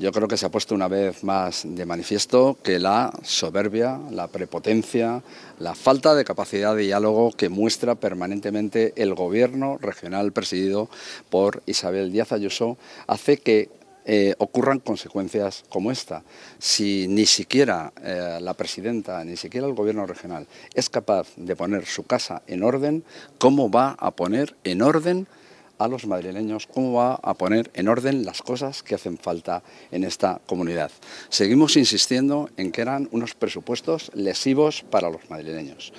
Yo creo que se ha puesto una vez más de manifiesto que la soberbia, la prepotencia, la falta de capacidad de diálogo que muestra permanentemente el gobierno regional presidido por Isabel Díaz Ayuso hace que eh, ocurran consecuencias como esta. Si ni siquiera eh, la presidenta, ni siquiera el gobierno regional es capaz de poner su casa en orden, ¿cómo va a poner en orden? a los madrileños cómo va a poner en orden las cosas que hacen falta en esta comunidad. Seguimos insistiendo en que eran unos presupuestos lesivos para los madrileños.